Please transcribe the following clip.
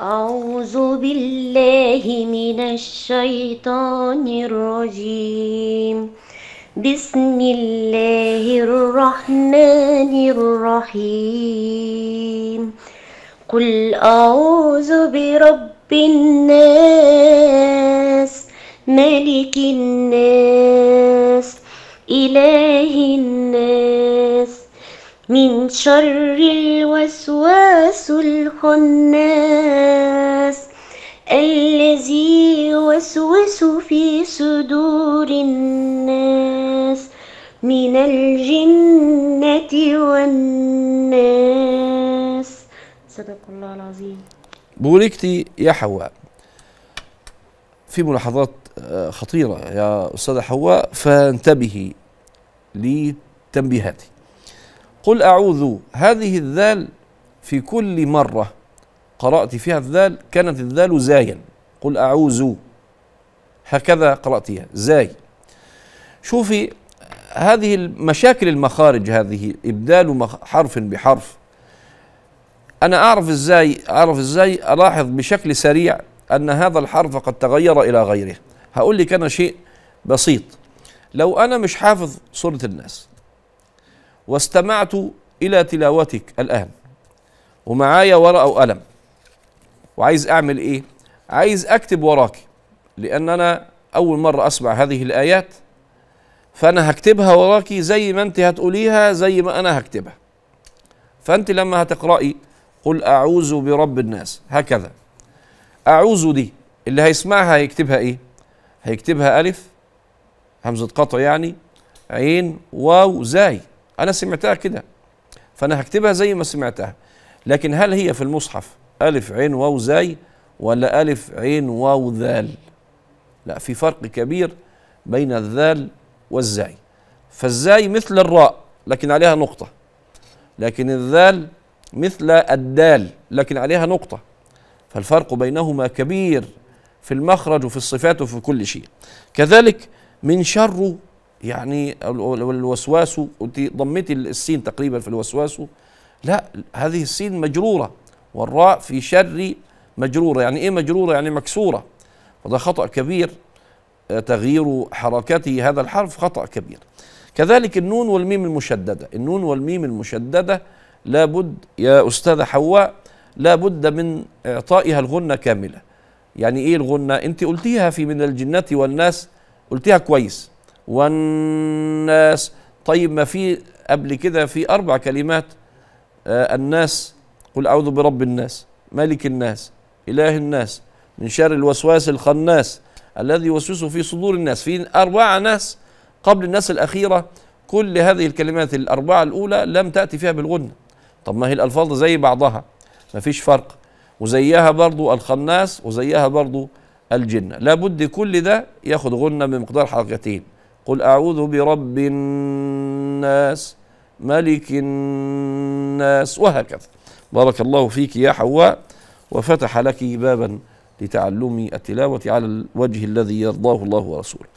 أعوذ بالله من الشيطان الرجيم بسم الله الرحمن الرحيم قل أعوذ برب الناس ملك الناس إله الناس من شر الوسواس الخناس الذي يوسوس في صدور الناس من الجنة والناس صدق الله العظيم بوركتي يا حواء في ملاحظات آه، خطيرة يا أستاذة حواء فانتبهي لتنبيهاتي قل أعوذ هذه الذال في كل مرة قرأت فيها الذال كانت الذال زايا قل أعوذ هكذا قرأتها زاي شوفي هذه مشاكل المخارج هذه إبدال حرف بحرف أنا أعرف إزاي أعرف إزاي ألاحظ بشكل سريع أن هذا الحرف قد تغير إلى غيره هقول لك أنا شيء بسيط لو أنا مش حافظ سورة الناس واستمعت إلى تلاوتك الآن ومعايا ورقة وقلم وعايز أعمل إيه؟ عايز أكتب وراكي لأن أنا أول مرة أسمع هذه الآيات فأنا هكتبها وراكي زي ما أنت هتقوليها زي ما أنا هكتبها فأنت لما هتقرأي قل أعوذ برب الناس هكذا أعوذ دي اللي هيسمعها هيكتبها إيه؟ هيكتبها ألف همزة قطع يعني عين واو زاي انا سمعتها كده فانا هكتبها زي ما سمعتها لكن هل هي في المصحف الف عين واو زاي ولا الف عين واو ذال لا في فرق كبير بين الذال والزاي فالزاي مثل الراء لكن عليها نقطه لكن الذال مثل الدال لكن عليها نقطه فالفرق بينهما كبير في المخرج وفي الصفات وفي كل شيء كذلك من شر يعني الوسواس ضمت السين تقريبا في الوسواس لا هذه السين مجروره والراء في شر مجروره يعني ايه مجروره يعني مكسوره وده خطا كبير آه، تغيير حركته هذا الحرف خطا كبير كذلك النون والميم المشدده النون والميم المشدده لابد يا استاذه حواء لابد من اعطائها الغنه كامله يعني ايه الغنه انت قلتيها في من الجنه والناس قلتيها كويس والناس طيب ما في قبل كده في أربع كلمات آه الناس قل أعوذ برب الناس ملك الناس إله الناس من شر الوسواس الخناس الذي يوسوس في صدور الناس في أربع ناس قبل الناس الأخيرة كل هذه الكلمات الأربعة الأولى لم تأتي فيها بالغنة طب ما هي الألفاظ زي بعضها ما فيش فرق وزيها برضو الخناس وزيها برضو الجنة لابد كل ده ياخد غنة بمقدار حلقتين قل أعوذ برب الناس ملك الناس وهكذا بارك الله فيك يا حواء وفتح لك بابا لتعلم التلاوة على الوجه الذي يرضاه الله ورسوله